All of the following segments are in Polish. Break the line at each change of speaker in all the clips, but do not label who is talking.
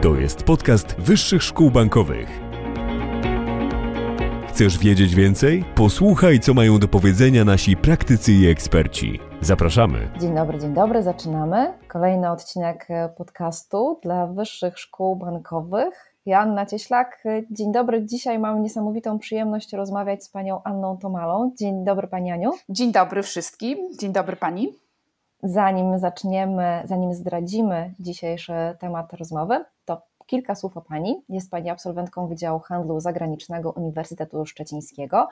To jest podcast Wyższych Szkół Bankowych. Chcesz wiedzieć więcej? Posłuchaj, co mają do powiedzenia nasi
praktycy i eksperci. Zapraszamy.
Dzień dobry, dzień dobry. Zaczynamy. Kolejny odcinek e, podcastu dla Wyższych Szkół Bankowych. Joanna Cieślak. E, dzień dobry. Dzisiaj mam niesamowitą przyjemność rozmawiać z panią Anną Tomalą. Dzień dobry pani Aniu.
Dzień dobry wszystkim. Dzień dobry pani
zanim zaczniemy, zanim
zdradzimy
dzisiejszy temat rozmowy, to kilka słów o Pani. Jest Pani absolwentką Wydziału Handlu Zagranicznego Uniwersytetu Szczecińskiego,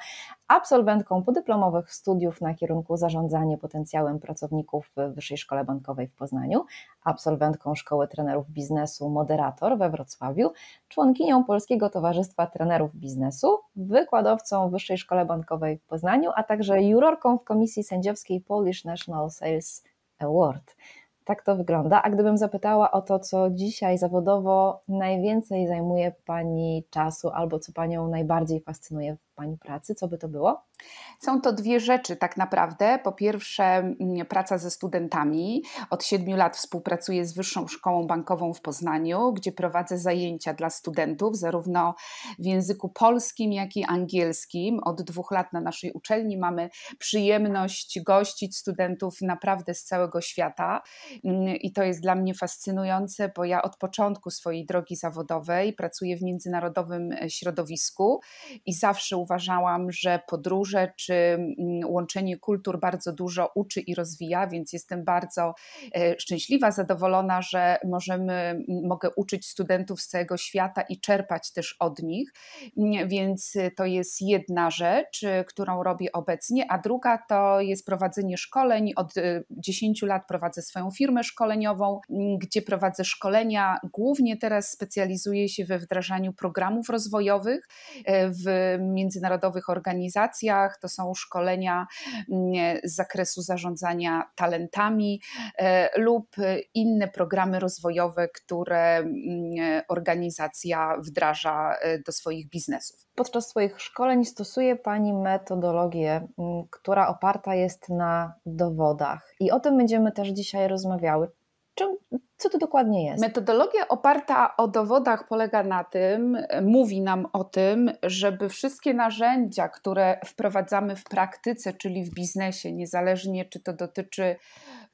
absolwentką podyplomowych studiów na kierunku Zarządzanie potencjałem pracowników w Wyższej Szkole Bankowej w Poznaniu, absolwentką Szkoły Trenerów Biznesu Moderator we Wrocławiu, członkinią Polskiego Towarzystwa Trenerów Biznesu, wykładowcą w Wyższej Szkole Bankowej w Poznaniu, a także jurorką w Komisji Sędziowskiej Polish National Sales Award. Tak to wygląda. A gdybym zapytała o to, co dzisiaj zawodowo najwięcej zajmuje Pani czasu albo
co Panią najbardziej fascynuje Pani pracy? Co by to było? Są to dwie rzeczy tak naprawdę. Po pierwsze, mm, praca ze studentami. Od siedmiu lat współpracuję z Wyższą Szkołą Bankową w Poznaniu, gdzie prowadzę zajęcia dla studentów, zarówno w języku polskim, jak i angielskim. Od dwóch lat na naszej uczelni mamy przyjemność gościć studentów naprawdę z całego świata. Mm, I to jest dla mnie fascynujące, bo ja od początku swojej drogi zawodowej pracuję w międzynarodowym e, środowisku i zawsze Uważałam, że podróże czy mm, łączenie kultur bardzo dużo uczy i rozwija, więc jestem bardzo e, szczęśliwa, zadowolona, że możemy, mogę uczyć studentów z całego świata i czerpać też od nich. Mm, więc to jest jedna rzecz, e, którą robię obecnie, a druga to jest prowadzenie szkoleń. Od 10 e, lat prowadzę swoją firmę szkoleniową, mm, gdzie prowadzę szkolenia. Głównie teraz specjalizuję się we wdrażaniu programów rozwojowych w między międzynarodowych organizacjach, to są szkolenia mm, z zakresu zarządzania talentami e, lub e, inne programy rozwojowe, które mm, organizacja wdraża e, do swoich biznesów.
Podczas swoich szkoleń stosuje Pani metodologię, mm, która oparta jest na dowodach i o tym będziemy też dzisiaj rozmawiały czym, co to dokładnie jest?
Metodologia oparta o dowodach polega na tym, mówi nam o tym, żeby wszystkie narzędzia, które wprowadzamy w praktyce, czyli w biznesie, niezależnie czy to dotyczy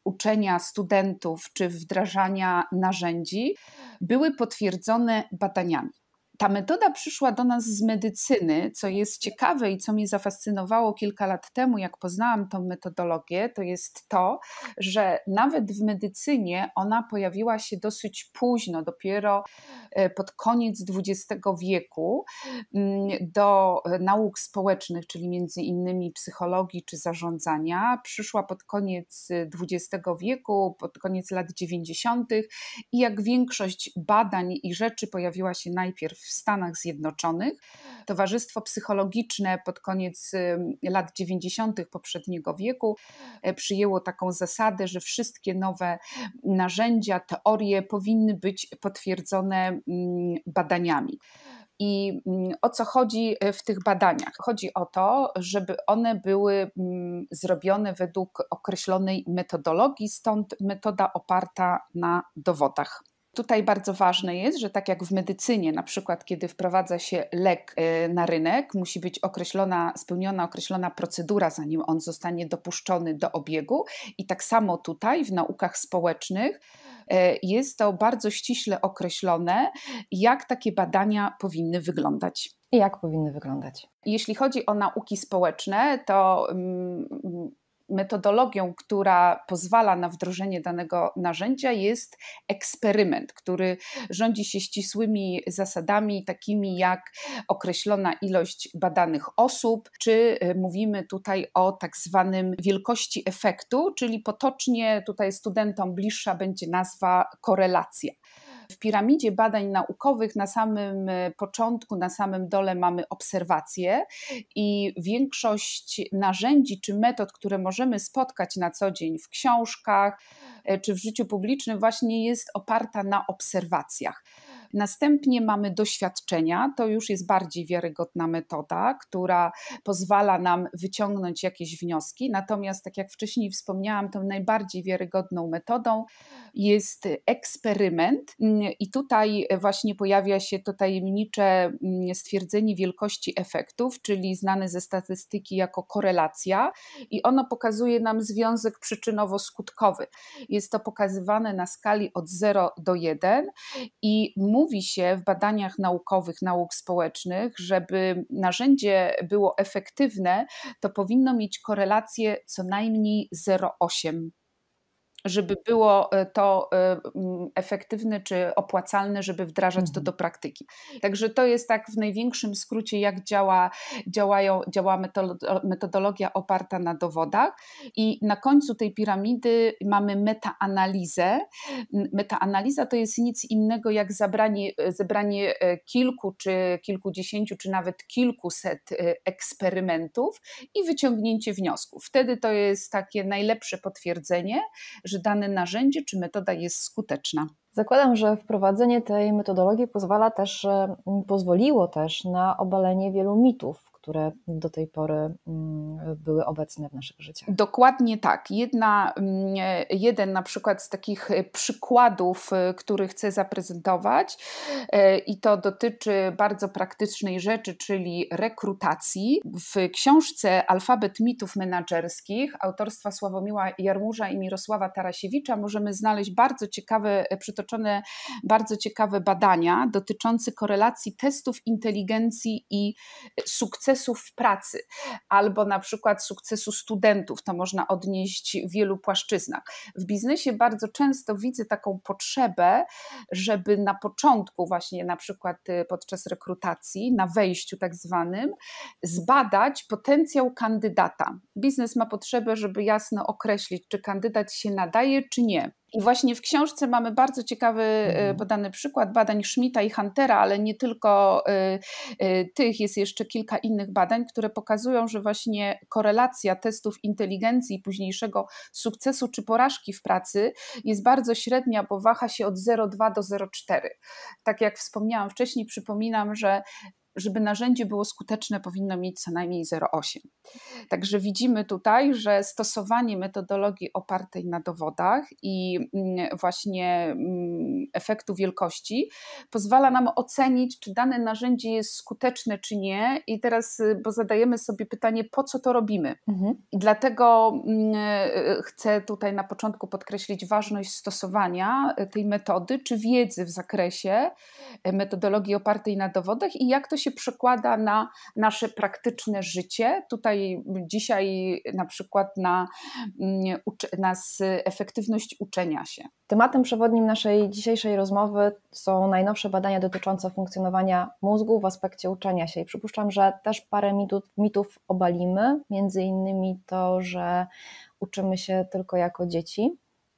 uczenia studentów, czy wdrażania narzędzi, były potwierdzone badaniami. Ta metoda przyszła do nas z medycyny, co jest ciekawe i co mnie zafascynowało kilka lat temu, jak poznałam tą metodologię, to jest to, że nawet w medycynie ona pojawiła się dosyć późno, dopiero e, pod koniec XX wieku mm, do nauk społecznych, czyli między innymi psychologii czy zarządzania, przyszła pod koniec XX e, wieku, pod koniec lat 90. i jak większość badań i rzeczy pojawiła się najpierw w w Stanach Zjednoczonych. Towarzystwo Psychologiczne pod koniec lat 90. poprzedniego wieku e, przyjęło taką zasadę, że wszystkie nowe narzędzia, teorie powinny być potwierdzone badaniami. I o co chodzi e, w tych badaniach? Chodzi o to, żeby one były zrobione według określonej metodologii, stąd metoda oparta na dowodach. Tutaj bardzo ważne jest, że tak jak w medycynie, na przykład kiedy wprowadza się lek y, na rynek, musi być określona, spełniona określona procedura, zanim on zostanie dopuszczony do obiegu. I tak samo tutaj w naukach społecznych y, jest to bardzo ściśle określone, jak takie badania powinny wyglądać. I jak powinny wyglądać? Jeśli chodzi o nauki społeczne, to mm, metodologią, która pozwala na wdrożenie danego narzędzia jest eksperyment, który rządzi się ścisłymi zasadami, takimi jak określona ilość badanych osób, czy e, mówimy tutaj o tak zwanym wielkości efektu, czyli potocznie tutaj studentom bliższa będzie nazwa korelacja. W piramidzie badań naukowych na samym e, początku, na samym dole mamy obserwacje i większość narzędzi czy metod, które możemy spotkać na co dzień w książkach e, czy w życiu publicznym, właśnie jest oparta na obserwacjach. Następnie mamy doświadczenia, to już jest bardziej wiarygodna metoda, która pozwala nam wyciągnąć jakieś wnioski. Natomiast, tak jak wcześniej wspomniałam, tą najbardziej wiarygodną metodą jest eksperyment, i tutaj właśnie pojawia się to tajemnicze mm, stwierdzenie wielkości efektów, czyli znane ze statystyki jako korelacja, i ono pokazuje nam związek przyczynowo-skutkowy. Jest to pokazywane na skali od 0 do 1 i mówi, mówi się w badaniach naukowych, nauk społecznych, żeby narzędzie było efektywne, to powinno mieć korelację co najmniej 0,8 żeby było e, to e, efektywne czy opłacalne, żeby wdrażać to mhm. do praktyki. Także to jest tak w największym skrócie, jak działa, działają, działa metodologia oparta na dowodach. I na końcu tej piramidy mamy metaanalizę. Metaanaliza to jest nic innego jak zabranie, e, zebranie kilku czy kilkudziesięciu, czy nawet kilkuset eksperymentów i wyciągnięcie wniosków. Wtedy to jest takie najlepsze potwierdzenie, że dane narzędzie czy metoda jest skuteczna.
Zakładam, że wprowadzenie tej metodologii pozwala też, pozwoliło też na obalenie wielu mitów, które do tej pory mm, były obecne w naszych życiach.
Dokładnie tak. Jedna, mm, jeden na przykład z takich przykładów, y, który chcę zaprezentować, y, i to dotyczy bardzo praktycznej rzeczy, czyli rekrutacji. W książce Alfabet mitów menedżerskich autorstwa Sławomiła Jarmurza i Mirosława Tarasiewicza możemy znaleźć bardzo ciekawe, e, przytoczone bardzo ciekawe badania dotyczące korelacji testów inteligencji i sukcesu sukcesów w pracy albo na przykład sukcesu studentów, to można odnieść w wielu płaszczyznach. W biznesie bardzo często widzę taką potrzebę, żeby na początku, właśnie na przykład y, podczas rekrutacji, na wejściu tak zwanym, zbadać potencjał kandydata. Biznes ma potrzebę, żeby jasno określić, czy kandydat się nadaje, czy nie i właśnie w książce mamy bardzo ciekawy e, mhm. podany przykład badań Schmidta i Huntera, ale nie tylko e, e, tych, jest jeszcze kilka innych badań, które pokazują, że właśnie korelacja testów inteligencji i późniejszego sukcesu czy porażki w pracy jest bardzo średnia, bo waha się od 0,2 do 0,4. Tak jak wspomniałam wcześniej, przypominam, że żeby narzędzie było skuteczne, powinno mieć co najmniej 0,8. Także widzimy tutaj, że stosowanie metodologii opartej na dowodach i mm, właśnie mm, efektu wielkości pozwala nam ocenić, czy dane narzędzie jest skuteczne, czy nie. I teraz, y, bo zadajemy sobie pytanie, po co to robimy? Mhm. dlatego mm, y, y, chcę tutaj na początku podkreślić ważność stosowania tej metody, czy wiedzy w zakresie metodologii opartej na dowodach i jak to się przekłada na nasze praktyczne życie. Tutaj dzisiaj na przykład na, mm, na efektywność uczenia się.
Tematem przewodnim naszej dzisiejszej rozmowy są najnowsze badania dotyczące funkcjonowania mózgu w aspekcie uczenia się. I przypuszczam, że też parę mitów, mitów obalimy, między innymi to, że uczymy się tylko jako dzieci,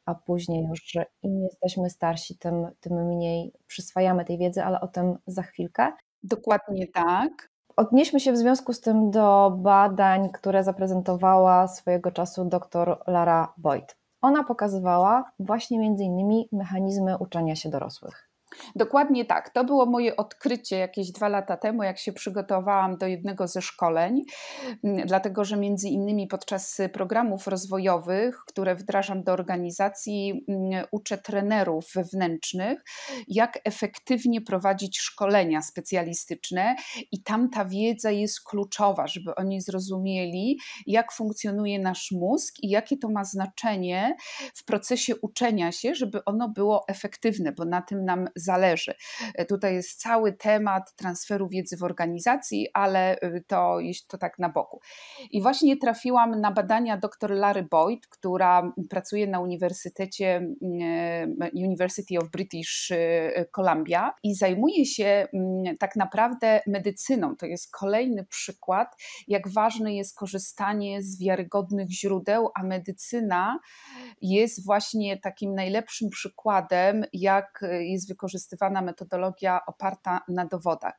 a później już, że im jesteśmy starsi, tym, tym mniej przyswajamy tej wiedzy, ale o tym za chwilkę. Dokładnie tak. Odnieśmy się w związku z tym do badań, które zaprezentowała swojego czasu dr Lara Boyd. Ona pokazywała właśnie między innymi mechanizmy uczenia się dorosłych.
Dokładnie tak. To było moje odkrycie jakieś dwa lata temu, jak się przygotowałam do jednego ze szkoleń, mm, dlatego że między innymi podczas y, programów rozwojowych, które wdrażam do organizacji, mm, uczę trenerów wewnętrznych, jak efektywnie prowadzić szkolenia specjalistyczne i tam ta wiedza jest kluczowa, żeby oni zrozumieli, jak funkcjonuje nasz mózg i jakie to ma znaczenie w procesie uczenia się, żeby ono było efektywne, bo na tym nam zależy zależy. E, tutaj jest cały temat transferu wiedzy w organizacji, ale y, to, to tak na boku. I właśnie trafiłam na badania dr Lary Boyd, która pracuje na Uniwersytecie e, University of British y, Columbia i zajmuje się tak naprawdę medycyną. To jest kolejny przykład, jak ważne jest korzystanie z wiarygodnych źródeł, a medycyna jest właśnie takim najlepszym przykładem, jak y, jest wykorzystana wykorzystywana metodologia oparta na dowodach.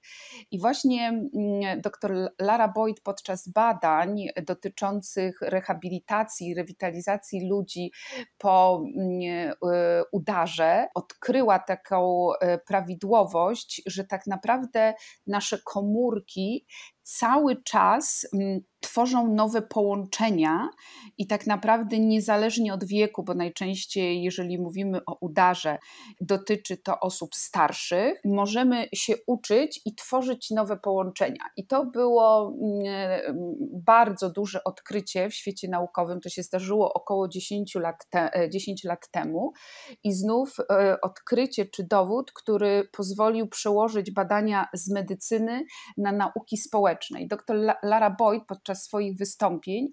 I właśnie mm, dr Lara Boyd podczas badań dotyczących rehabilitacji, rewitalizacji ludzi po mm, e, udarze odkryła taką e, prawidłowość, że tak naprawdę nasze komórki cały czas mm, tworzą nowe połączenia i tak naprawdę niezależnie od wieku, bo najczęściej, jeżeli mówimy o udarze, dotyczy to osób starszych, możemy się uczyć i tworzyć nowe połączenia. I to było mm, bardzo duże odkrycie w świecie naukowym. To się zdarzyło około 10 lat, te, 10 e, lat temu. I znów e, odkrycie czy dowód, który pozwolił przełożyć badania z medycyny na nauki społeczne społecznej. Dr Lara Boyd podczas swoich wystąpień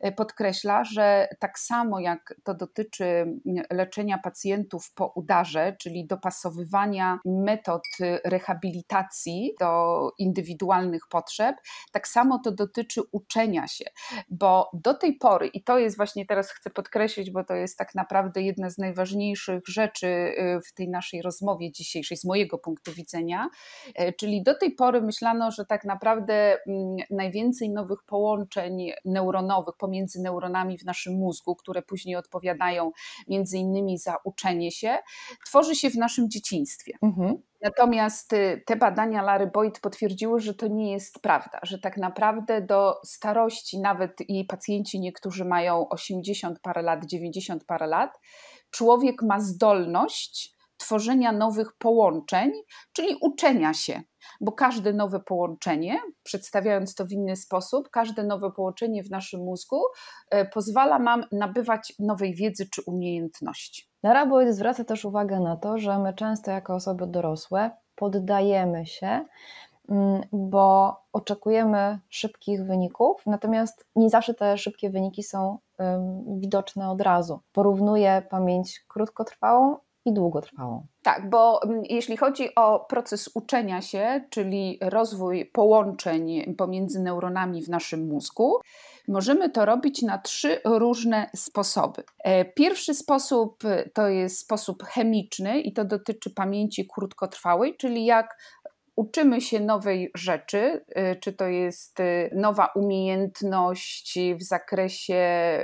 e, podkreśla, że tak samo jak to dotyczy leczenia pacjentów po udarze, czyli dopasowywania metod y, rehabilitacji do indywidualnych potrzeb, tak samo to dotyczy uczenia się, bo do tej pory, i to jest właśnie teraz chcę podkreślić, bo to jest tak naprawdę jedna z najważniejszych rzeczy y, w tej naszej rozmowie dzisiejszej, z mojego punktu widzenia, e, czyli do tej pory myślano, że tak naprawdę Mm, najwięcej nowych połączeń neuronowych pomiędzy neuronami w naszym mózgu, które później odpowiadają między innymi za uczenie się, tworzy się w naszym dzieciństwie. Mhm. Natomiast y, te badania Lary Boyd potwierdziły, że to nie jest prawda, że tak naprawdę do starości nawet i pacjenci niektórzy mają 80 parę lat, 90 parę lat, człowiek ma zdolność tworzenia nowych połączeń, czyli uczenia się, bo każde nowe połączenie, przedstawiając to w inny sposób, każde nowe połączenie w naszym mózgu e, pozwala nam nabywać nowej wiedzy czy umiejętności.
Lara Boyd zwraca też uwagę na to, że my często jako osoby dorosłe poddajemy się, mm, bo oczekujemy szybkich wyników, natomiast nie zawsze te szybkie wyniki są widoczne od razu. Porównuje pamięć krótkotrwałą i długotrwałą.
Tak, bo mm, jeśli chodzi o proces uczenia się, czyli rozwój połączeń pomiędzy neuronami w naszym mózgu, możemy to robić na trzy różne sposoby. E, pierwszy sposób to jest sposób chemiczny i to dotyczy pamięci krótkotrwałej, czyli jak uczymy się nowej rzeczy, y, czy to jest y, nowa umiejętność w zakresie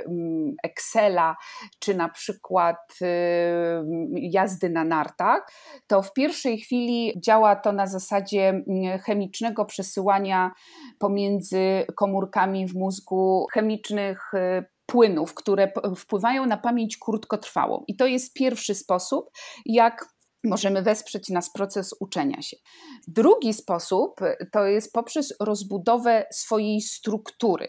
mm, Excela, czy na przykład y, jazdy na nartach, to w pierwszej chwili działa to na zasadzie mm, chemicznego przesyłania pomiędzy komórkami w mózgu chemicznych płynów, które wpływają na pamięć krótkotrwałą. I to jest pierwszy sposób, jak możemy wesprzeć nas proces uczenia się. Drugi sposób to jest poprzez rozbudowę swojej struktury.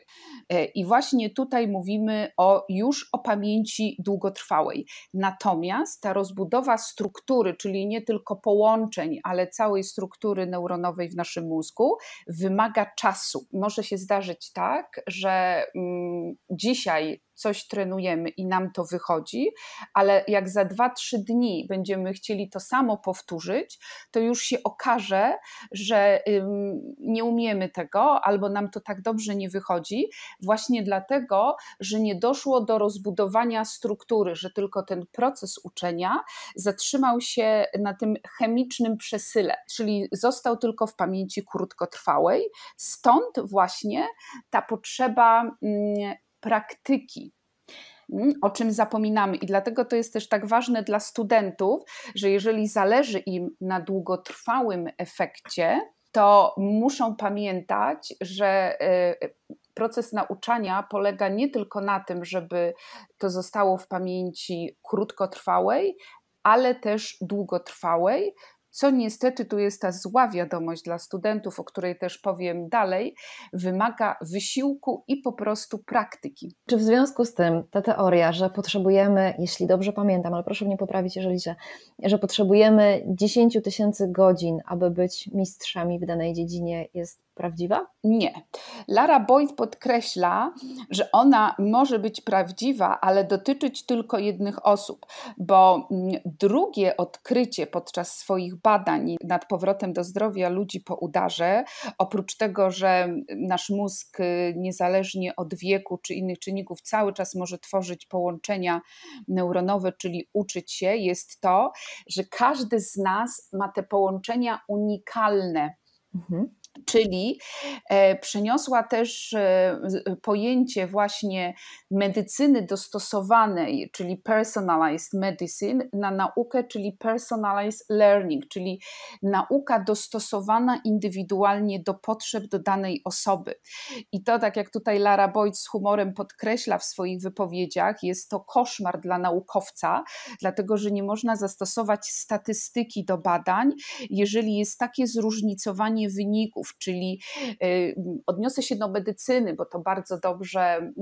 E, I właśnie tutaj mówimy o już o pamięci długotrwałej. Natomiast ta rozbudowa struktury, czyli nie tylko połączeń, ale całej struktury neuronowej w naszym mózgu, wymaga czasu. Może się zdarzyć tak, że mm, dzisiaj coś trenujemy i nam to wychodzi, ale jak za 2-3 dni będziemy chcieli to samo powtórzyć, to już się okaże, że nie umiemy tego albo nam to tak dobrze nie wychodzi, właśnie dlatego, że nie doszło do rozbudowania struktury, że tylko ten proces uczenia zatrzymał się na tym chemicznym przesyle, czyli został tylko w pamięci krótkotrwałej. Stąd właśnie ta potrzeba praktyki mm, o czym zapominamy. I dlatego to jest też tak ważne dla studentów, że jeżeli zależy im na długotrwałym efekcie, to muszą pamiętać, że e, proces nauczania polega nie tylko na tym, żeby to zostało w pamięci krótkotrwałej, ale też długotrwałej, co niestety tu jest ta zła wiadomość dla studentów, o której też powiem dalej, wymaga wysiłku i po prostu praktyki.
Czy w związku z tym ta teoria, że potrzebujemy, jeśli dobrze pamiętam, ale proszę mnie poprawić, jeżeli się, że potrzebujemy 10 tysięcy godzin, aby być mistrzami w danej dziedzinie, jest prawdziwa?
Nie. Lara Boyd podkreśla, że ona może być prawdziwa, ale dotyczyć tylko jednych osób, bo mm, drugie odkrycie podczas swoich badań nad powrotem do zdrowia ludzi po udarze, oprócz tego, że nasz mózg y, niezależnie od wieku czy innych czynników cały czas może tworzyć połączenia neuronowe, czyli uczyć się, jest to, że każdy z nas ma te połączenia unikalne. Mhm czyli e, przeniosła też e, e, pojęcie właśnie medycyny dostosowanej, czyli personalized medicine, na naukę, czyli personalized learning, czyli nauka dostosowana indywidualnie do potrzeb do danej osoby. I to, tak jak tutaj Lara Boyd z humorem podkreśla w swoich wypowiedziach, jest to koszmar dla naukowca, dlatego że nie można zastosować statystyki do badań, jeżeli jest takie zróżnicowanie wyników, leków, czyli y, odniosę się do medycyny, bo to bardzo dobrze mm,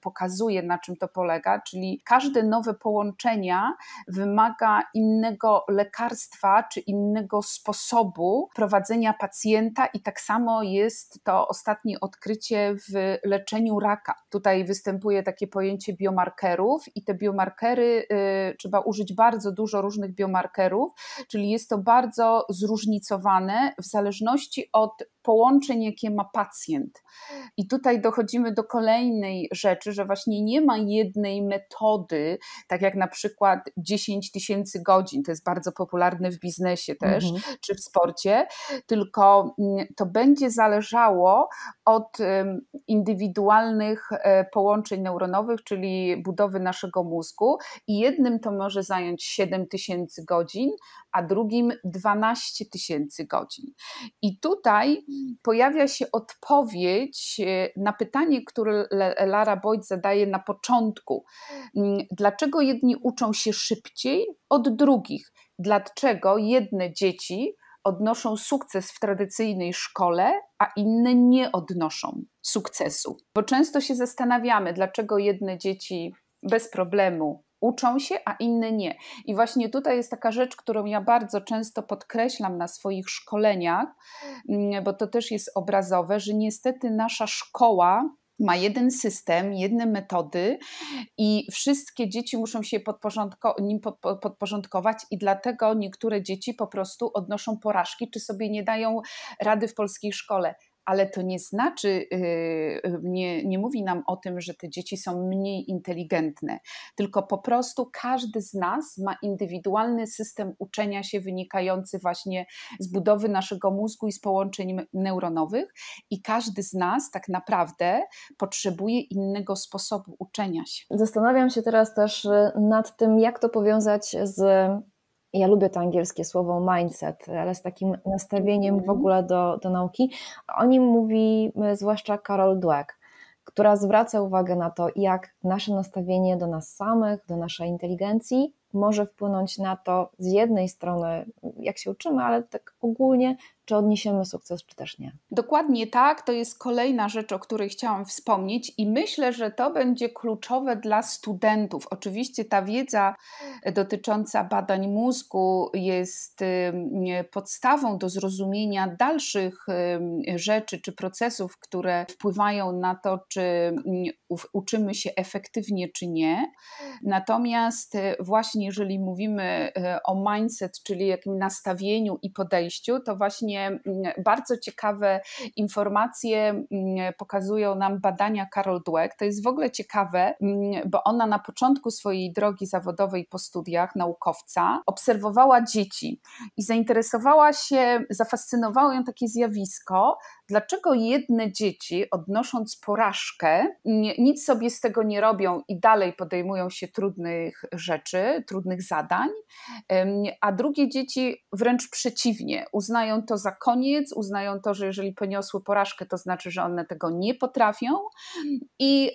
pokazuje, na czym to polega, czyli każde nowe połączenia wymaga innego lekarstwa czy innego sposobu prowadzenia pacjenta, i tak samo jest to ostatnie odkrycie w leczeniu raka. Tutaj występuje takie pojęcie biomarkerów, i te biomarkery y, trzeba użyć bardzo dużo różnych biomarkerów, czyli jest to bardzo zróżnicowane w zależności od helped połączeń, jakie ma pacjent. I tutaj dochodzimy do kolejnej rzeczy, że właśnie nie ma jednej metody, tak jak na przykład 10 tysięcy godzin, to jest bardzo popularne w biznesie też, mm -hmm. czy w sporcie, tylko mm, to będzie zależało od indywidualnych e, połączeń neuronowych, czyli budowy naszego mózgu i jednym to może zająć 7 tysięcy godzin, a drugim 12 tysięcy godzin. I tutaj pojawia się odpowiedź e, na pytanie, które Lara Boyd zadaje na początku. Mm, dlaczego jedni uczą się szybciej od drugich? Dlaczego jedne dzieci odnoszą sukces w tradycyjnej szkole, a inne nie odnoszą sukcesu? Bo często się zastanawiamy, dlaczego jedne dzieci bez problemu uczą się, a inne nie. I właśnie tutaj jest taka rzecz, którą ja bardzo często podkreślam na swoich szkoleniach, mm, bo to też jest obrazowe, że niestety nasza szkoła ma jeden system, jedne metody i wszystkie dzieci muszą się podporządko, nim podporządkować i dlatego niektóre dzieci po prostu odnoszą porażki, czy sobie nie dają rady w polskiej szkole ale to nie znaczy, y, y, nie, nie mówi nam o tym, że te dzieci są mniej inteligentne, tylko po prostu każdy z nas ma indywidualny system uczenia się wynikający właśnie z budowy naszego mózgu i z połączeń neuronowych, i każdy z nas tak naprawdę potrzebuje innego sposobu uczenia się.
Zastanawiam się teraz też y, nad tym, jak to powiązać z ja lubię to angielskie słowo mindset, ale z takim nastawieniem w mhm. ogóle do, do nauki. O nim mówi e, zwłaszcza Carol Dweck, która zwraca uwagę na to, jak nasze nastawienie do nas samych, do naszej inteligencji może wpłynąć na to, z jednej strony, jak się uczymy, ale tak ogólnie, czy odniesiemy sukces, czy też nie.
Dokładnie tak, to jest kolejna rzecz, o której chciałam wspomnieć, i myślę, że to będzie kluczowe dla studentów. Oczywiście ta wiedza dotycząca badań mózgu jest podstawą do zrozumienia dalszych rzeczy czy procesów, które wpływają na to, czy mm, uczymy się efektywnie, czy nie. Natomiast e, właśnie jeżeli mówimy e, o mindset, czyli jakim nastawieniu i podejściu, to właśnie właśnie mm, bardzo ciekawe informacje mm, pokazują nam badania Carol Dweck. To jest w ogóle ciekawe, mm, bo ona na początku swojej drogi zawodowej po studiach naukowca obserwowała dzieci i zainteresowała się, zafascynowało ją takie zjawisko, dlaczego jedne dzieci, odnosząc porażkę, nic sobie z tego nie robią i dalej podejmują się trudnych rzeczy, trudnych zadań, a drugie dzieci wręcz przeciwnie, uznają to za koniec, uznają to, że jeżeli poniosły porażkę, to znaczy, że one tego nie potrafią i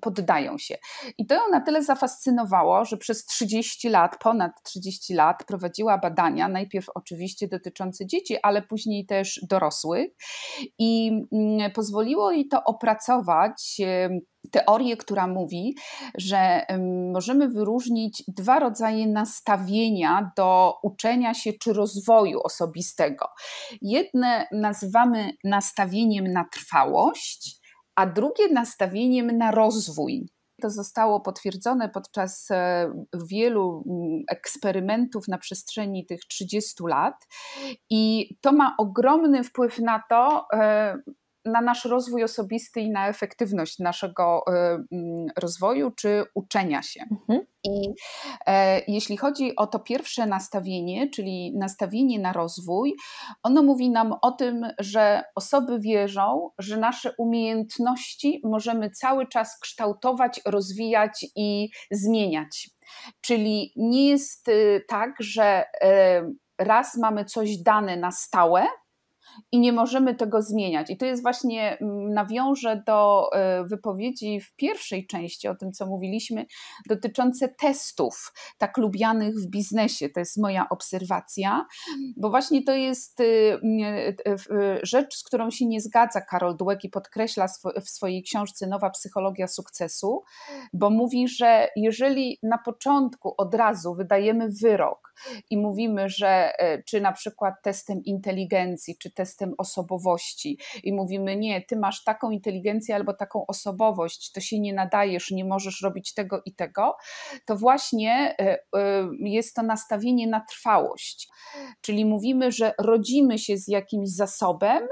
poddają się. I to ją na tyle zafascynowało, że przez 30 lat, ponad 30 lat prowadziła badania, najpierw oczywiście dotyczące dzieci, ale później też dorosłych i mm, pozwoliło jej to opracować e, teorię, która mówi, że możemy wyróżnić dwa rodzaje nastawienia do uczenia się czy rozwoju osobistego. Jedne nazywamy nastawieniem na trwałość, a drugie nastawieniem na rozwój. To zostało potwierdzone podczas e, wielu mm, eksperymentów na przestrzeni tych 30 lat i to ma ogromny wpływ na to, e, na nasz rozwój osobisty i na efektywność naszego y, mm, rozwoju czy uczenia się. Mhm. I e, jeśli chodzi o to pierwsze nastawienie, czyli nastawienie na rozwój, ono mówi nam o tym, że osoby wierzą, że nasze umiejętności możemy cały czas kształtować, rozwijać i zmieniać. Czyli nie jest y, tak, że e, raz mamy coś dane na stałe, i nie możemy tego zmieniać. I to jest właśnie, mm, nawiążę do y, wypowiedzi w pierwszej części o tym, co mówiliśmy, dotyczące testów tak lubianych w biznesie. To jest moja obserwacja, bo właśnie to jest y, y, rzecz, z którą się nie zgadza Karol Dłek i podkreśla w swojej książce Nowa Psychologia Sukcesu, bo mówi, że jeżeli na początku od razu wydajemy wyrok i mówimy, że czy na przykład testem inteligencji, czy testem osobowości i mówimy: Nie, ty masz taką inteligencję albo taką osobowość, to się nie nadajesz, nie możesz robić tego i tego, to właśnie e, e, jest to nastawienie na trwałość. Czyli mówimy, że rodzimy się z jakimś zasobem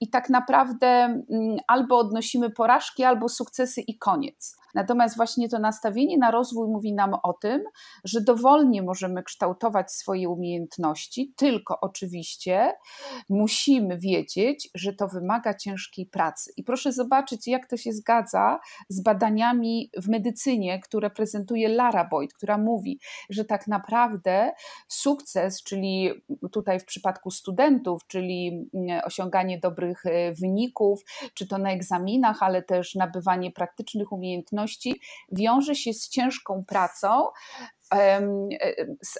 i tak naprawdę mm, albo odnosimy porażki, albo sukcesy i koniec. Natomiast właśnie to nastawienie na rozwój mówi nam o tym, że dowolnie możemy kształtować swoje umiejętności, tylko oczywiście musimy wiedzieć, że to wymaga ciężkiej pracy. I proszę zobaczyć, jak to się zgadza z badaniami w medycynie, które prezentuje Lara Boyd, która mówi, że tak naprawdę sukces, czyli tutaj w przypadku studentów, czyli mm, osiąganie dobrych e, wyników, czy to na egzaminach, ale też nabywanie praktycznych umiejętności, wiąże się z ciężką pracą,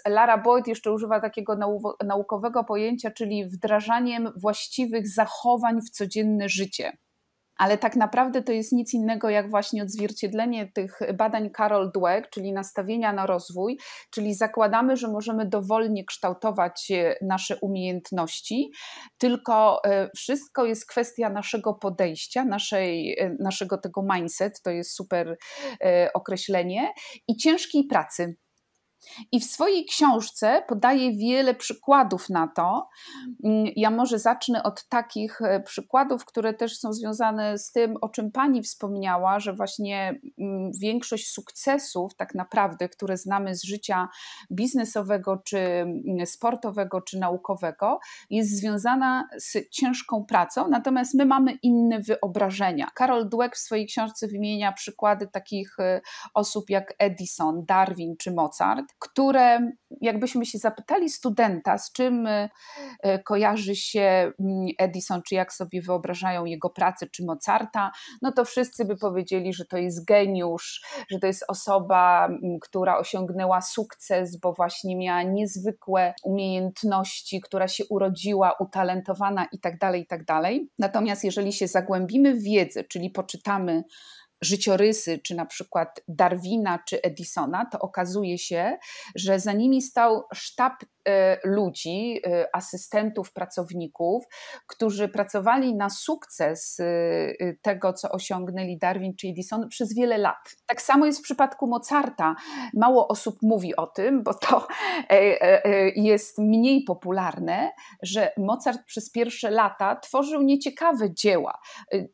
Lara Boyd jeszcze używa takiego naukowego pojęcia, czyli wdrażaniem właściwych zachowań w codzienne życie ale tak naprawdę to jest nic innego jak właśnie odzwierciedlenie tych badań Carol Dweck, czyli nastawienia na rozwój, czyli zakładamy, że możemy dowolnie kształtować e, nasze umiejętności, tylko e, wszystko jest kwestia naszego podejścia, naszej, e, naszego tego mindset, to jest super określenie, i ciężkiej pracy. I w swojej książce podaje wiele przykładów na to. Mm, ja może zacznę od takich e, przykładów, które też są związane z tym, o czym pani wspomniała, że właśnie mm, większość sukcesów, tak naprawdę, które znamy z życia biznesowego, czy mm, sportowego, czy naukowego, jest związana z ciężką pracą, natomiast my mamy inne wyobrażenia. Karol Dweck w swojej książce wymienia przykłady takich e, osób jak Edison, Darwin czy Mozart które jakbyśmy się zapytali studenta, z czym e, kojarzy się mm, Edison, czy jak sobie wyobrażają jego pracę, czy Mozarta, no to wszyscy by powiedzieli, że to jest geniusz, że to jest osoba, mm, która osiągnęła sukces, bo właśnie miała niezwykłe umiejętności, która się urodziła, utalentowana itd., tak itd. Tak Natomiast jeżeli się zagłębimy w wiedzę, czyli poczytamy życiorysy, czy na przykład Darwina, czy Edisona, to okazuje się, że za nimi stał sztab Y, ludzi, y, asystentów, pracowników, którzy pracowali na sukces y, tego, co osiągnęli Darwin czy Edison przez wiele lat. Tak samo jest w przypadku Mozarta. Mało osób mówi o tym, bo to e, e, e, jest mniej popularne, że Mozart przez pierwsze lata tworzył nieciekawe dzieła.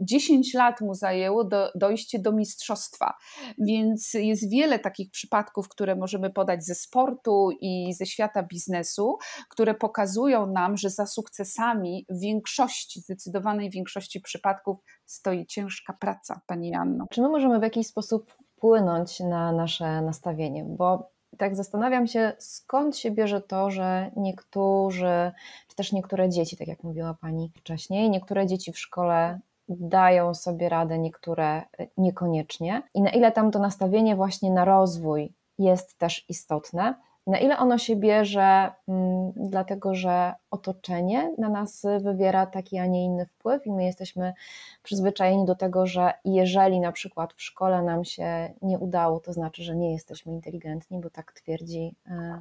10 lat mu zajęło do, dojście do mistrzostwa, więc jest wiele takich przypadków, które możemy podać ze sportu i ze świata biznesu biznesu, które pokazują nam, że za sukcesami w większości, zdecydowanej większości przypadków stoi ciężka praca, Pani Janno.
Czy my możemy w jakiś sposób wpłynąć na nasze nastawienie? Bo tak zastanawiam się, skąd się bierze to, że niektórzy, czy też niektóre dzieci, tak jak mówiła Pani wcześniej, niektóre dzieci w szkole dają sobie radę, niektóre y, niekoniecznie. I na ile tam to nastawienie właśnie na rozwój jest też istotne na ile ono się bierze mm, dlatego że otoczenie na nas wywiera taki, a nie inny wpływ i my jesteśmy przyzwyczajeni do tego, że jeżeli na przykład w szkole nam się nie udało, to znaczy, że nie jesteśmy inteligentni, bo tak twierdzi e,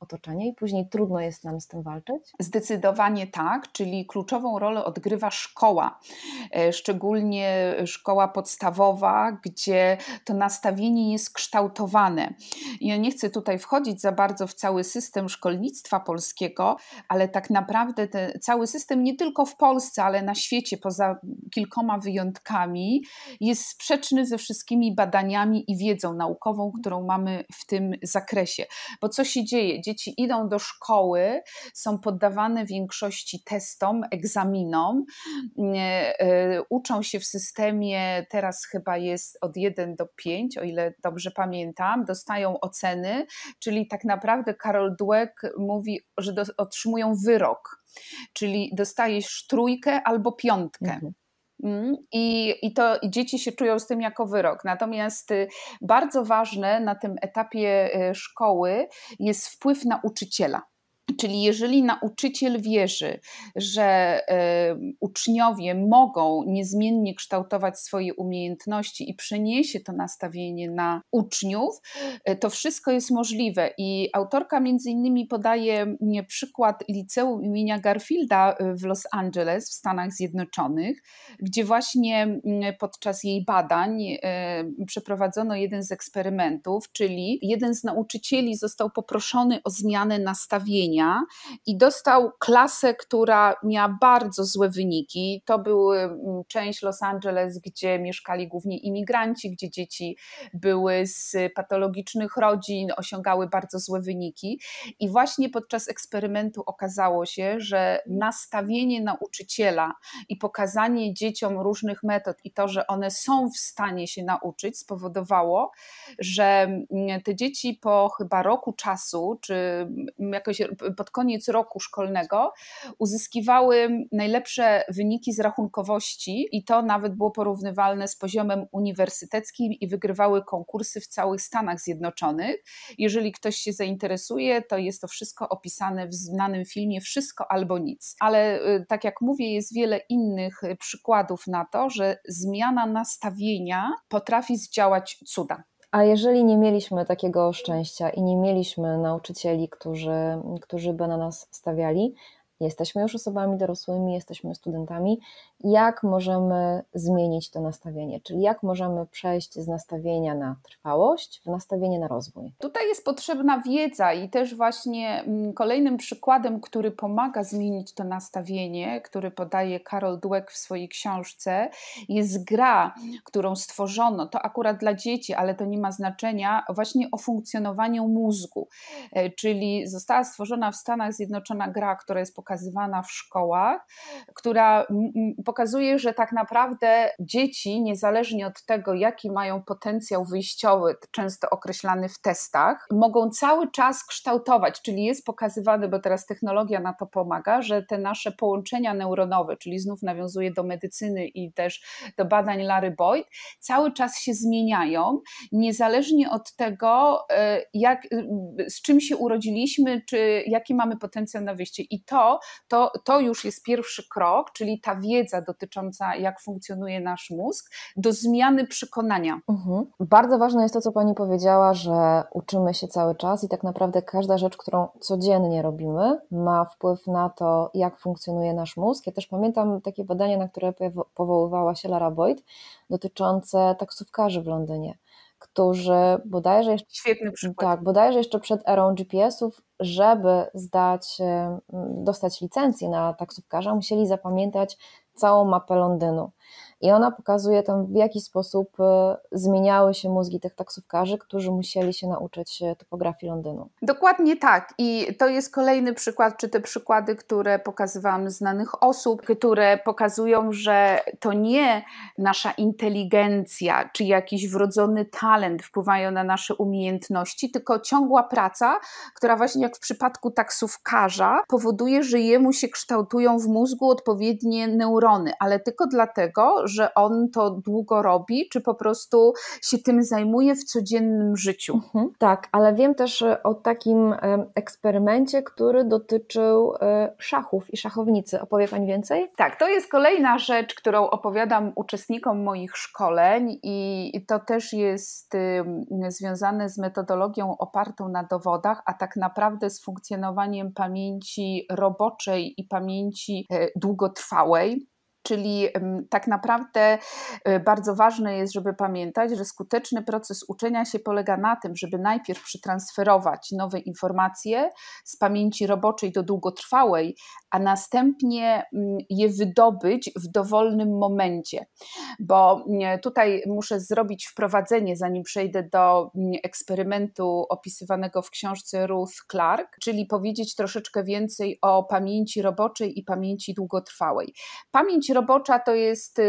otoczenie i później trudno jest
nam z tym walczyć. Zdecydowanie tak, czyli kluczową rolę odgrywa szkoła, e, szczególnie szkoła podstawowa, gdzie to nastawienie jest kształtowane. Ja nie chcę tutaj wchodzić za bardzo w cały system szkolnictwa polskiego, ale tak naprawdę ten cały system nie tylko w Polsce, ale na świecie, poza kilkoma wyjątkami, jest sprzeczny ze wszystkimi badaniami i wiedzą naukową, którą mamy w tym zakresie. Bo co się dzieje? Dzieci idą do szkoły, są poddawane większości testom, egzaminom, e, uczą się w systemie, teraz chyba jest od 1 do 5, o ile dobrze pamiętam, dostają oceny, czyli tak naprawdę Karol Dweck mówi, że że do, otrzymują wyrok, czyli dostajesz trójkę albo piątkę. Mhm. Mm, I, I to dzieci się czują z tym jako wyrok. Natomiast y, bardzo ważne na tym etapie y, szkoły jest wpływ nauczyciela. Czyli jeżeli nauczyciel wierzy, że y, uczniowie mogą niezmiennie kształtować swoje umiejętności i przeniesie to nastawienie na uczniów, y, to wszystko jest możliwe. I autorka między innymi podaje nie, przykład liceum imienia Garfielda e, w Los Angeles w Stanach Zjednoczonych, gdzie właśnie y, podczas jej badań e, przeprowadzono jeden z eksperymentów, czyli jeden z nauczycieli został poproszony o zmianę nastawienia i dostał klasę, która miała bardzo złe wyniki. To był mm, część Los Angeles, gdzie mieszkali głównie imigranci, gdzie dzieci były z patologicznych rodzin, osiągały bardzo złe wyniki. I właśnie podczas eksperymentu okazało się, że nastawienie nauczyciela i pokazanie dzieciom różnych metod i to, że one są w stanie się nauczyć, spowodowało, że mm, te dzieci po chyba roku czasu, czy mm, jakoś pod koniec roku szkolnego uzyskiwały najlepsze wyniki z rachunkowości i to nawet było porównywalne z poziomem uniwersyteckim i wygrywały konkursy w całych Stanach Zjednoczonych. Jeżeli ktoś się zainteresuje, to jest to wszystko opisane w znanym filmie Wszystko albo nic. Ale y, tak jak mówię, jest wiele innych y, przykładów na to, że zmiana nastawienia potrafi zdziałać cuda. A jeżeli
nie mieliśmy takiego szczęścia i nie mieliśmy nauczycieli, którzy, którzy by na nas stawiali, jesteśmy już osobami dorosłymi, jesteśmy studentami jak możemy zmienić to nastawienie, czyli jak możemy przejść z nastawienia na trwałość w nastawienie na rozwój.
Tutaj jest potrzebna wiedza i też właśnie mm, kolejnym przykładem, który pomaga zmienić to nastawienie, który podaje Karol Dweck w swojej książce, jest gra, którą stworzono, to akurat dla dzieci, ale to nie ma znaczenia, właśnie o funkcjonowaniu mózgu, e, czyli została stworzona w Stanach Zjednoczonych gra, która jest pokazywana w szkołach, która mm, mm, pokazuje, że tak naprawdę dzieci, niezależnie od tego, jaki mają potencjał wyjściowy, często określany w testach, mogą cały czas kształtować, czyli jest pokazywane, bo teraz technologia na to pomaga, że te nasze połączenia neuronowe, czyli znów nawiązuje do medycyny i też do badań Larry Boyd, cały czas się zmieniają, niezależnie od tego, e, jak, e, z czym się urodziliśmy, czy jaki mamy potencjał na wyjście. I to, to, to już jest pierwszy krok, czyli ta wiedza dotycząca, jak funkcjonuje nasz mózg, do zmiany przekonania.
Mhm. Bardzo ważne jest to, co Pani powiedziała, że uczymy się cały czas i tak naprawdę każda rzecz, którą codziennie robimy, ma wpływ na to, jak funkcjonuje nasz mózg. Ja też pamiętam takie badanie, na które powoływała się Lara Boyd, dotyczące taksówkarzy w Londynie którzy bodajże jeszcze. Świetny przykład. Tak, bodajże jeszcze przed erą GPS-ów, żeby zdać, dostać licencję na taksówkarza, musieli zapamiętać całą mapę Londynu. I ona pokazuje tam, w jaki sposób e, zmieniały się mózgi tych taksówkarzy, którzy musieli się nauczyć e, topografii Londynu.
Dokładnie tak. I to jest kolejny przykład, czy te przykłady, które pokazywałam znanych osób, które pokazują, że to nie nasza inteligencja czy jakiś wrodzony talent wpływają na nasze umiejętności, tylko ciągła praca, która właśnie jak w przypadku taksówkarza powoduje, że jemu się kształtują w mózgu odpowiednie neurony, ale tylko dlatego, że on to długo robi, czy po prostu się tym zajmuje w codziennym życiu.
Mhm. Tak, ale wiem też o takim eksperymencie, który dotyczył
e, szachów i szachownicy. Opowie Pani więcej? Tak, to jest kolejna rzecz, którą opowiadam uczestnikom moich szkoleń i to też jest związane z metodologią opartą na dowodach, a tak naprawdę z funkcjonowaniem pamięci roboczej i pamięci e, długotrwałej. Czyli tak naprawdę e, bardzo ważne jest, żeby pamiętać, że skuteczny proces uczenia się polega na tym, żeby najpierw przetransferować nowe informacje z pamięci roboczej do długotrwałej, a następnie mm, je wydobyć w dowolnym momencie. Bo mm, tutaj muszę zrobić wprowadzenie, zanim przejdę do mm, eksperymentu opisywanego w książce Ruth Clark, czyli powiedzieć troszeczkę więcej o pamięci roboczej i pamięci długotrwałej. Pamięć roboczej bezrobocza to jest y,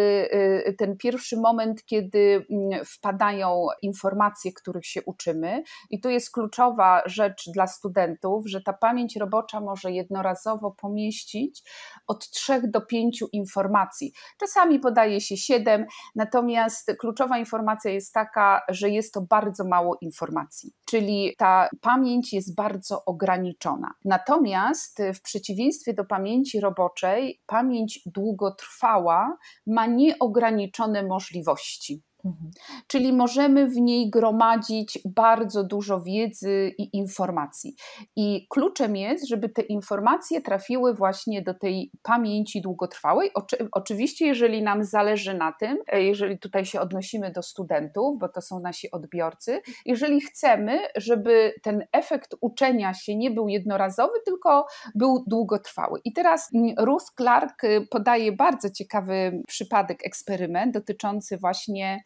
y, ten pierwszy moment, kiedy mm, wpadają informacje, których się uczymy, i tu jest kluczowa rzecz dla studentów, że ta pamięć robocza może jednorazowo pomieścić od 3 do 5 informacji. Czasami podaje się 7, natomiast kluczowa informacja jest taka, że jest to bardzo mało informacji czyli ta pamięć jest bardzo ograniczona. Natomiast w przeciwieństwie do pamięci roboczej, pamięć długotrwała ma nieograniczone możliwości. Mhm. Czyli możemy w niej gromadzić bardzo dużo wiedzy i informacji. I kluczem jest, żeby te informacje trafiły właśnie do tej pamięci długotrwałej. Oczy, oczywiście, jeżeli nam zależy na tym, e, jeżeli tutaj się odnosimy do studentów, bo to są nasi odbiorcy, jeżeli chcemy, żeby ten efekt uczenia się nie był jednorazowy, tylko był długotrwały. I teraz Ruth Clark y, podaje bardzo ciekawy przypadek, eksperyment dotyczący właśnie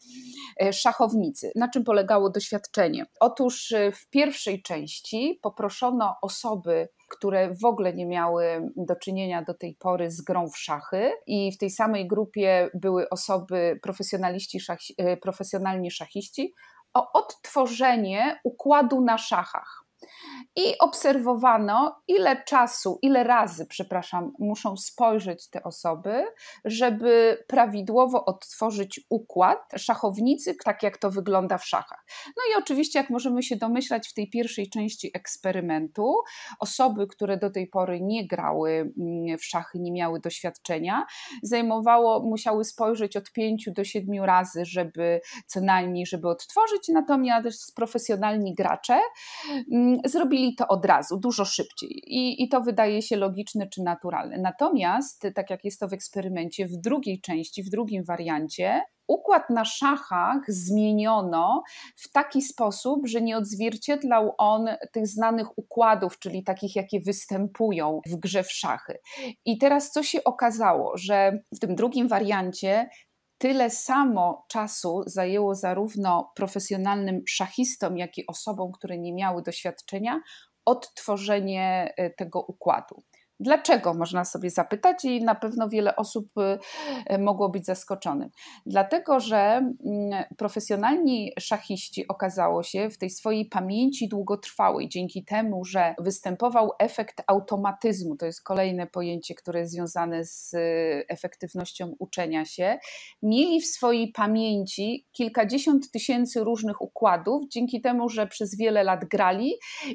E, szachownicy. Na czym polegało doświadczenie? Otóż e, w pierwszej części poproszono osoby, które w ogóle nie miały do czynienia do tej pory z grą w szachy, i w tej samej grupie były osoby profesjonaliści, szach, e, profesjonalni szachiści, o odtworzenie układu na szachach i obserwowano, ile czasu, ile razy, przepraszam, muszą spojrzeć te osoby, żeby prawidłowo odtworzyć układ szachownicy, tak jak to wygląda w szachach. No i oczywiście, jak możemy się domyślać, w tej pierwszej części eksperymentu osoby, które do tej pory nie grały mm, w szachy, nie miały doświadczenia, zajmowało, musiały spojrzeć od 5 do 7 razy, żeby co najmniej, żeby odtworzyć, natomiast profesjonalni gracze mm, zrobili to od razu, dużo szybciej I, i to wydaje się logiczne czy naturalne. Natomiast, tak jak jest to w eksperymencie, w drugiej części, w drugim wariancie, układ na szachach zmieniono w taki sposób, że nie odzwierciedlał on tych znanych układów, czyli takich, jakie występują w grze w szachy. I teraz co się okazało, że w tym drugim wariancie tyle samo czasu zajęło zarówno profesjonalnym szachistom, jak i osobom, które nie miały doświadczenia, odtworzenie e, tego układu. Dlaczego można sobie zapytać, i na pewno wiele osób y, y, mogło być zaskoczonych. Dlatego, że mm, profesjonalni szachiści okazało się w tej swojej pamięci długotrwałej, dzięki temu, że występował efekt automatyzmu, to jest kolejne pojęcie, które jest związane z y, efektywnością uczenia się, mieli w swojej pamięci kilkadziesiąt tysięcy różnych układów, dzięki temu, że przez wiele lat grali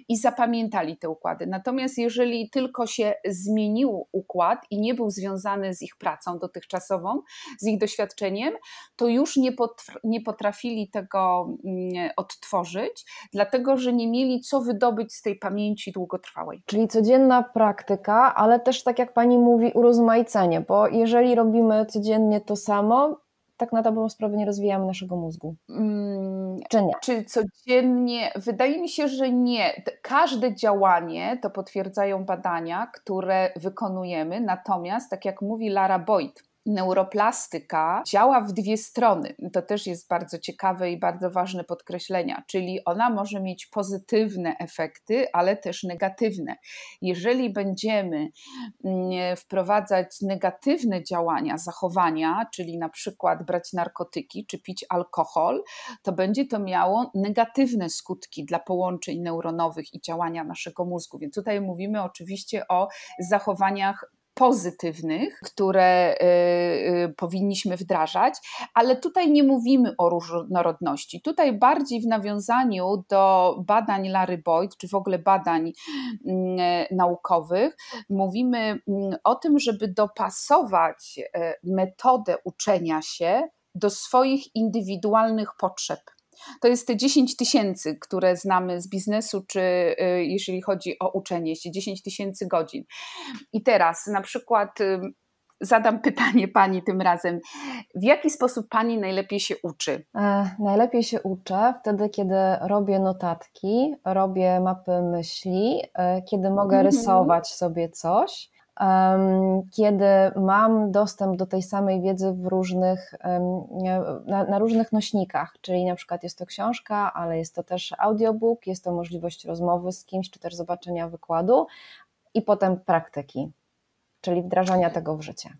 i zapamiętali te układy. Natomiast jeżeli tylko się zmienił układ i nie był związany z ich pracą dotychczasową, z ich doświadczeniem, to już nie, nie potrafili tego mm, odtworzyć, dlatego że nie mieli co wydobyć z tej pamięci długotrwałej.
Czyli codzienna praktyka, ale też tak jak pani mówi, urozmaicenie, bo jeżeli robimy codziennie to samo, tak na dobrą sprawę nie rozwijamy naszego mózgu.
Hmm, czy nie? Czy codziennie? Wydaje mi się, że nie. Każde działanie to potwierdzają badania, które wykonujemy, natomiast tak jak mówi Lara Boyd, neuroplastyka działa w dwie strony. To też jest bardzo ciekawe i bardzo ważne podkreślenia, czyli ona może mieć pozytywne efekty, ale też negatywne. Jeżeli będziemy mm, wprowadzać negatywne działania, zachowania, czyli na przykład brać narkotyki czy pić alkohol, to będzie to miało negatywne skutki dla połączeń neuronowych i działania naszego mózgu. Więc tutaj mówimy oczywiście o zachowaniach pozytywnych, które y, y, powinniśmy wdrażać, ale tutaj nie mówimy o różnorodności. Tutaj bardziej w nawiązaniu do badań Larry Boyd, czy w ogóle badań mm, naukowych, mówimy mm, o tym, żeby dopasować y, metodę uczenia się do swoich indywidualnych potrzeb to jest te 10 tysięcy, które znamy z biznesu, czy y, jeżeli chodzi o uczenie się, 10 tysięcy godzin. I teraz na przykład y, zadam pytanie pani tym razem. W jaki sposób pani najlepiej się uczy?
E, najlepiej się uczę wtedy, kiedy robię notatki, robię mapy myśli, e, kiedy mogę mhm. rysować sobie coś kiedy mam dostęp do tej samej wiedzy w różnych, na, na, różnych nośnikach, czyli na przykład jest to książka, ale jest to też audiobook, jest to możliwość rozmowy z kimś, czy też zobaczenia wykładu i potem praktyki, czyli wdrażania tego w życie.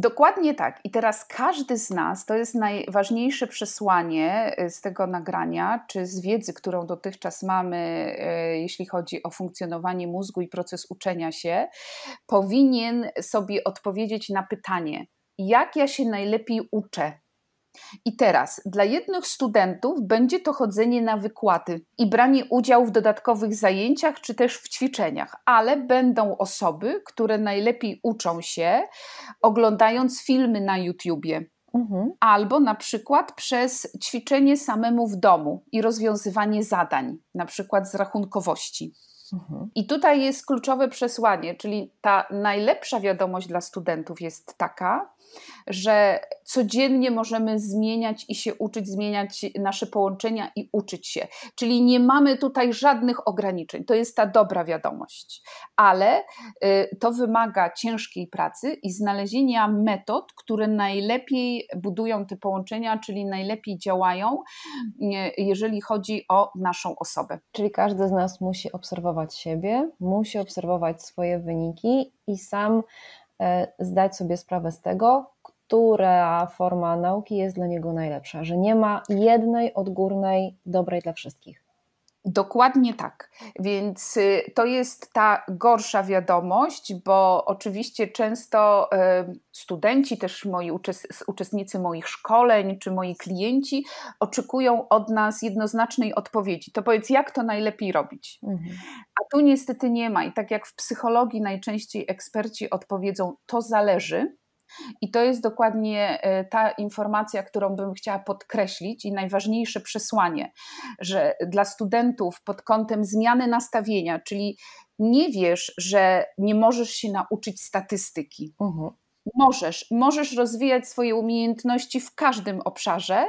Dokładnie tak. I teraz każdy z nas, to jest najważniejsze przesłanie y, z tego nagrania, czy z wiedzy, którą dotychczas mamy, y, jeśli chodzi o funkcjonowanie mózgu i proces uczenia się, powinien sobie odpowiedzieć na pytanie, jak ja się najlepiej uczę i teraz dla jednych studentów będzie to chodzenie na wykłady i branie udziału w dodatkowych zajęciach czy też w ćwiczeniach, ale będą osoby, które najlepiej uczą się oglądając filmy na YouTubie. Mhm. Albo na przykład przez ćwiczenie samemu w domu i rozwiązywanie zadań, na przykład z rachunkowości. Mhm. I tutaj jest kluczowe przesłanie, czyli ta najlepsza wiadomość dla studentów jest taka, że codziennie możemy zmieniać i się uczyć, zmieniać nasze połączenia i uczyć się. Czyli nie mamy tutaj żadnych ograniczeń. To jest ta dobra wiadomość, ale y, to wymaga ciężkiej pracy i znalezienia metod, które najlepiej budują te połączenia, czyli najlepiej działają, jeżeli chodzi o naszą osobę. Czyli każdy z nas musi obserwować siebie, musi obserwować swoje
wyniki i sam E, zdać sobie sprawę z tego, która forma nauki jest dla niego najlepsza, że nie ma jednej odgórnej, dobrej dla wszystkich.
Dokładnie tak. Więc y, to jest ta gorsza wiadomość, bo oczywiście często y, studenci, też moi uczestnicy moich szkoleń czy moi klienci oczekują od nas jednoznacznej odpowiedzi. To powiedz, jak to najlepiej robić? Mhm. A tu niestety nie ma. I tak jak w psychologii najczęściej eksperci odpowiedzą, to zależy i to jest dokładnie e, ta informacja, którą bym chciała podkreślić i najważniejsze przesłanie, że dla studentów pod kątem zmiany nastawienia, czyli nie wiesz, że nie możesz się nauczyć statystyki. Uh mhm. -huh. Możesz, możesz rozwijać swoje umiejętności w każdym obszarze,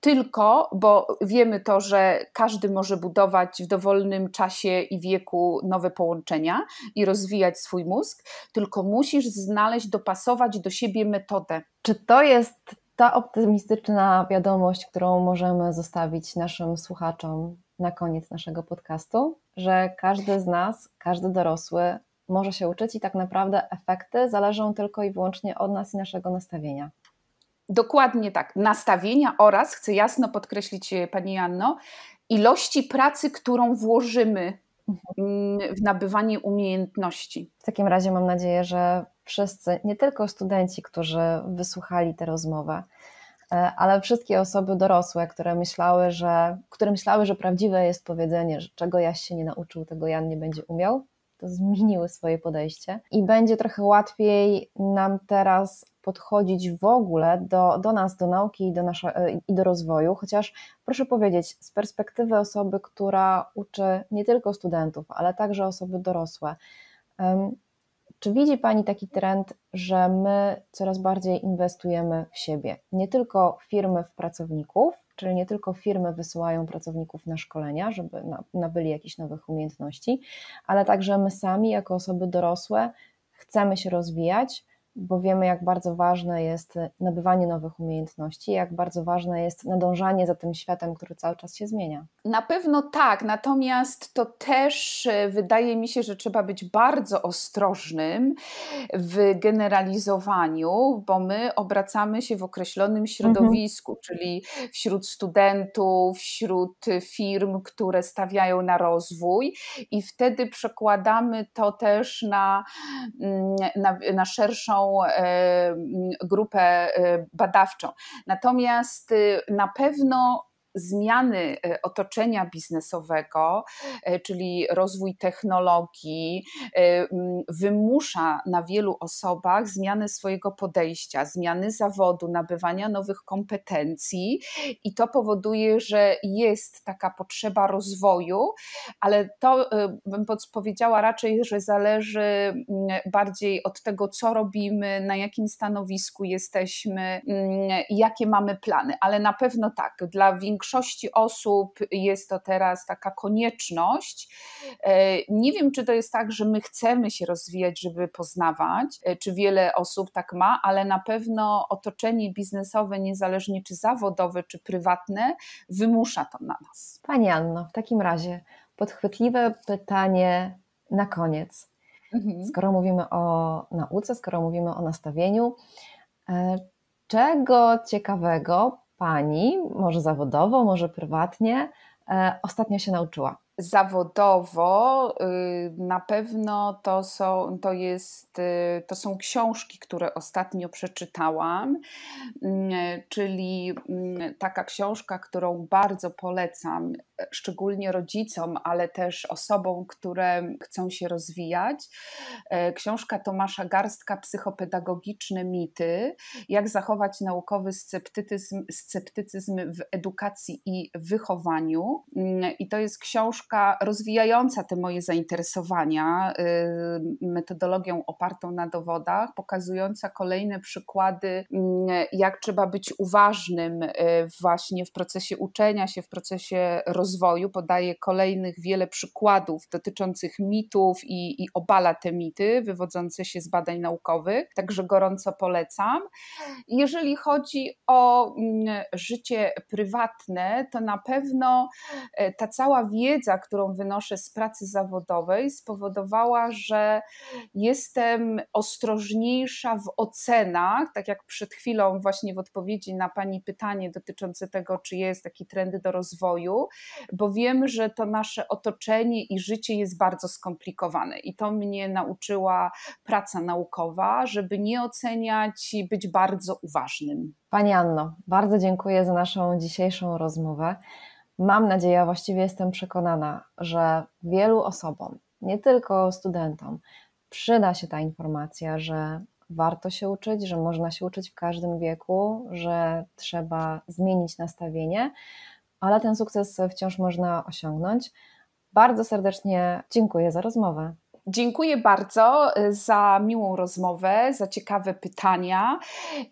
tylko, bo wiemy to, że każdy może budować w dowolnym czasie i wieku nowe połączenia i rozwijać swój mózg, tylko musisz znaleźć, dopasować do siebie metodę. Czy to jest
ta optymistyczna wiadomość, którą możemy zostawić naszym słuchaczom na koniec naszego podcastu, że każdy z nas, każdy dorosły może się uczyć i tak naprawdę efekty zależą tylko i wyłącznie od nas i naszego nastawienia.
Dokładnie tak. Nastawienia oraz, chcę jasno podkreślić e, Pani Janno, ilości pracy, którą włożymy mm, w nabywanie umiejętności. W takim
razie mam nadzieję, że wszyscy, nie tylko studenci, którzy wysłuchali tę rozmowę, e, ale wszystkie osoby dorosłe, które myślały, że, które myślały, że prawdziwe jest powiedzenie, że czego ja się nie nauczył, tego Jan nie będzie umiał, to zmieniły swoje podejście i będzie trochę łatwiej nam teraz podchodzić w ogóle do, do nas, do nauki i do, nasza, e, i do rozwoju, chociaż proszę powiedzieć, z perspektywy osoby, która uczy nie tylko studentów, ale także osoby dorosłe, czy widzi Pani taki trend, że my coraz bardziej inwestujemy w siebie, nie tylko firmy w pracowników, czyli nie tylko firmy wysyłają pracowników na szkolenia, żeby nabyli jakichś nowych umiejętności, ale także my sami, jako osoby dorosłe, chcemy się rozwijać, bo wiemy, jak bardzo ważne jest e, nabywanie nowych umiejętności, jak bardzo ważne jest nadążanie za tym światem, który cały czas się zmienia.
Na pewno tak, natomiast to też e, wydaje mi się, że trzeba być bardzo ostrożnym w generalizowaniu, bo my obracamy się w określonym mhm. środowisku, mhm. czyli wśród studentów, wśród firm, które stawiają na rozwój, i wtedy przekładamy to też na, mm, na, na szerszą E, grupę e, badawczą. Natomiast y, na pewno zmiany e, otoczenia biznesowego, e, czyli rozwój technologii, e, wymusza na wielu osobach zmiany swojego podejścia, zmiany zawodu, nabywania nowych kompetencji, i to powoduje, że jest taka potrzeba rozwoju, ale to bym powiedziała raczej, że zależy bardziej od tego, co robimy, na jakim stanowisku jesteśmy, jakie mamy plany, ale na pewno tak, dla większości większości osób jest to teraz taka konieczność. E, nie wiem, czy to jest tak, że my chcemy się rozwijać, żeby poznawać, e, czy wiele osób tak ma, ale na pewno otoczenie biznesowe, niezależnie czy zawodowe, czy prywatne, wymusza to na nas.
Pani Anno, w takim razie podchwytliwe pytanie na koniec. Mhm. Skoro mówimy o nauce, skoro mówimy o nastawieniu, e, czego ciekawego pani, może zawodowo, może prywatnie, e, ostatnio się nauczyła?
Zawodowo y, na pewno to są, to, jest, y, to są książki, które ostatnio przeczytałam, y, czyli taka książka, którą bardzo polecam, szczególnie rodzicom, ale też osobom, które chcą się rozwijać. E, książka Tomasza Garstka Psychopedagogiczne mity, jak zachować naukowy sceptycyzm, sceptycyzm w edukacji i wychowaniu. Mm, I to jest książka rozwijająca te moje zainteresowania y, metodologią opartą na dowodach, pokazująca kolejne przykłady, mm, jak trzeba być uważnym y, właśnie w procesie uczenia się, w procesie rozwoju rozwoju, podaje kolejnych wiele przykładów dotyczących mitów i, i obala te mity wywodzące się z badań naukowych, także gorąco polecam. Jeżeli chodzi o mm, życie prywatne, to na pewno e, ta cała wiedza, którą wynoszę z pracy zawodowej, spowodowała, że jestem ostrożniejsza w ocenach, tak jak przed chwilą właśnie w odpowiedzi na Pani pytanie dotyczące tego, czy jest taki trend do rozwoju, bo wiem, że to nasze otoczenie i życie jest bardzo skomplikowane i to mnie nauczyła praca naukowa, żeby nie oceniać i być bardzo uważnym.
Pani Anno, bardzo dziękuję za naszą dzisiejszą rozmowę. Mam nadzieję, a właściwie jestem przekonana, że wielu osobom, nie tylko studentom, przyda się ta informacja, że warto się uczyć, że można się uczyć w każdym wieku, że trzeba zmienić nastawienie, ale ten sukces wciąż można osiągnąć. Bardzo serdecznie dziękuję za rozmowę.
Dziękuję bardzo y, za miłą rozmowę, za ciekawe pytania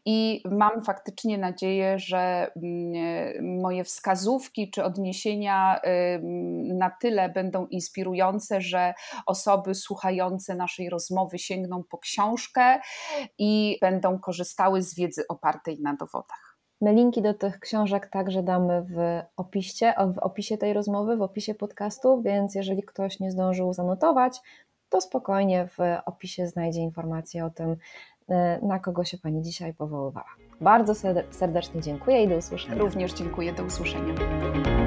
i mam faktycznie nadzieję, że mm, y, moje wskazówki czy odniesienia y, mm, na tyle będą inspirujące, że osoby słuchające naszej rozmowy sięgną po książkę i będą korzystały z wiedzy opartej na dowodach.
My linki do tych książek także damy w opisie, w opisie tej rozmowy, w opisie podcastu, więc jeżeli ktoś nie zdążył zanotować, to spokojnie w opisie znajdzie informację o tym, e, na kogo się Pani dzisiaj powoływała. Bardzo serdecznie dziękuję i do usłyszenia. Również dziękuję, do usłyszenia.